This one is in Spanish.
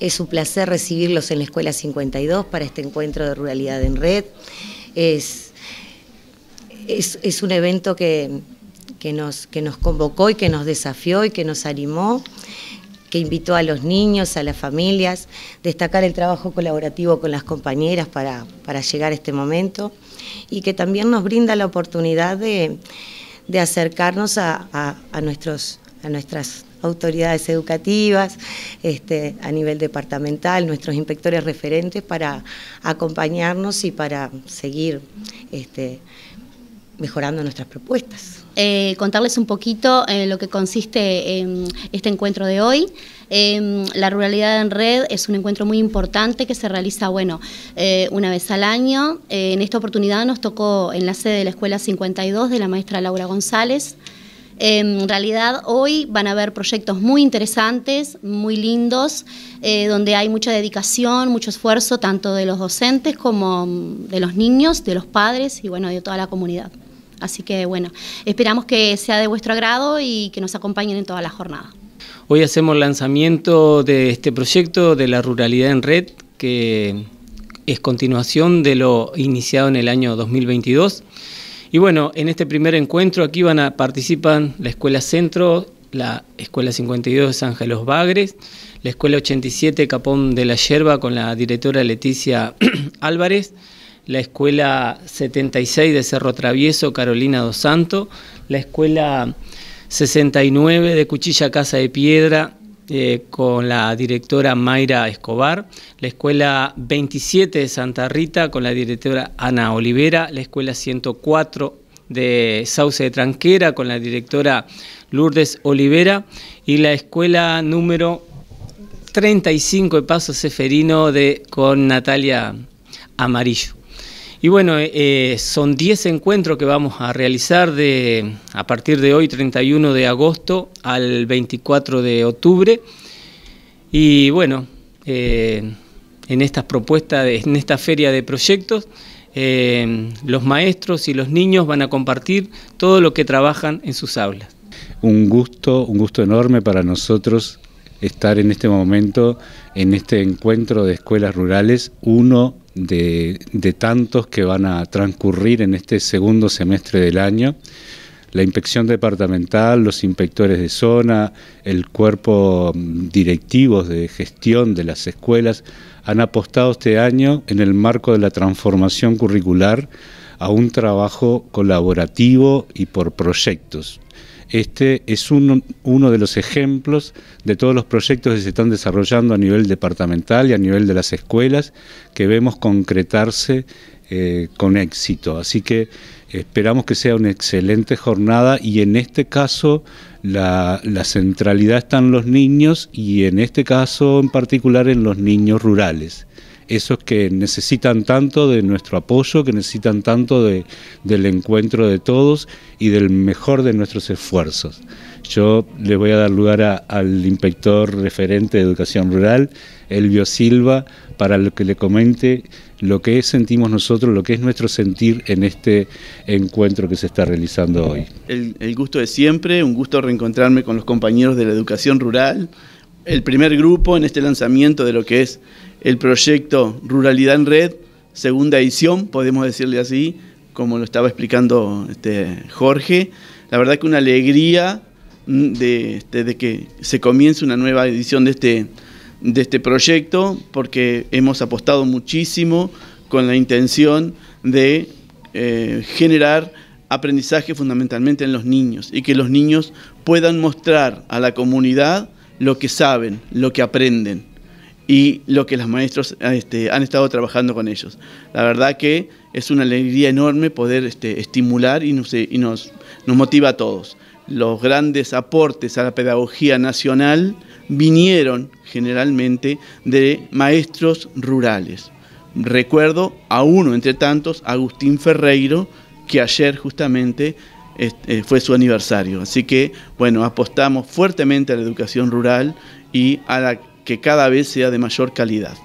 Es un placer recibirlos en la Escuela 52 para este encuentro de Ruralidad en Red. Es, es, un evento que, nos, que nos convocó y que nos desafió y que nos animó que invitó a los niños, a las familias, destacar el trabajo colaborativo con las compañeras para, para llegar a este momento y que también nos brinda la oportunidad de, acercarnos a, a, a, nuestros, a nuestras autoridades educativas, este, a nivel departamental, nuestros inspectores referentes para acompañarnos y para seguir este, mejorando nuestras propuestas. Eh, contarles un poquito eh, lo que consiste en este encuentro de hoy. Em, la Ruralidad en Red es un encuentro muy importante que se realiza, bueno, eh, una vez al año. en esta oportunidad nos tocó en la sede de la Escuela 52 de la maestra Laura González. En realidad hoy van a haber proyectos muy interesantes, muy lindos, eh, donde hay mucha dedicación, mucho esfuerzo, tanto de los docentes como mm, de los niños, de los padres y bueno, de toda la comunidad. Así que bueno, esperamos que sea de vuestro agrado y que nos acompañen en toda la jornada. Hoy hacemos lanzamiento de este proyecto de la ruralidad en red, que es continuación de lo iniciado en el año 2022. Y bueno, en este primer encuentro aquí van a participan la Escuela Centro, la Escuela 52 de San Bagres, la Escuela 87 Capón de la Yerba con la directora Leticia Álvarez, la Escuela 76 de Cerro Travieso Carolina Dos Santos, la Escuela 69 de Cuchilla Casa de Piedra eh, con la directora Mayra Escobar, la Escuela 27 de Santa Rita con la directora Ana Olivera, la Escuela 104 de Sauce de Tranquera con la directora Lourdes Olivera y la Escuela número 35 de Paso Seferino de, con Natalia Amarillo. Y bueno, eh, eh, son 10 encuentros que vamos a realizar de, a partir de hoy, 31 de agosto, al 24 de octubre. Y bueno, eh, en estas propuestas, en esta feria de proyectos, los maestros y los niños van a compartir todo lo que trabajan en sus aulas. Un gusto, un gusto enorme para nosotros estar en este momento en este encuentro de escuelas rurales, uno de, tantos que van a transcurrir en este segundo semestre del año. La inspección departamental, los inspectores de zona, el cuerpo mm, directivo de gestión de las escuelas han apostado este año en el marco de la transformación curricular a un trabajo colaborativo y por proyectos. Este es uno de los ejemplos de todos los proyectos que se están desarrollando a nivel departamental y a nivel de las escuelas que vemos concretarse eh, con éxito. Así que esperamos que sea una excelente jornada y en este caso la, la, centralidad está en los niños y en este caso en particular en los niños rurales esos que necesitan tanto de nuestro apoyo, que necesitan tanto de, del encuentro de todos y del mejor de nuestros esfuerzos. Yo le voy a dar lugar al inspector referente de Educación Rural, Elvio Silva, para que le comente lo que sentimos nosotros, lo que es nuestro sentir en este encuentro que se está realizando hoy. El, el gusto de siempre, un gusto reencontrarme con los compañeros de la educación rural, el primer grupo en este lanzamiento de lo que es el proyecto Ruralidad en Red, segunda edición, podemos decirle así, como lo estaba explicando este, Jorge. La verdad que una alegría mm, este, de, que se comience una nueva edición de este, de este proyecto, porque hemos apostado muchísimo con la intención de eh, generar aprendizaje fundamentalmente en los niños y que los niños puedan mostrar a la comunidad lo que saben, lo que aprenden y lo que los maestros este, han estado trabajando con ellos. La verdad que es una alegría enorme poder este, estimular y, nos, y nos, nos motiva a todos. Los grandes aportes a la pedagogía nacional vinieron generalmente de maestros rurales. Recuerdo a uno entre tantos, Agustín Ferreiro, que ayer justamente eh, fue su aniversario. Así que, bueno, apostamos fuertemente a la educación rural y a la que cada vez sea de mayor calidad.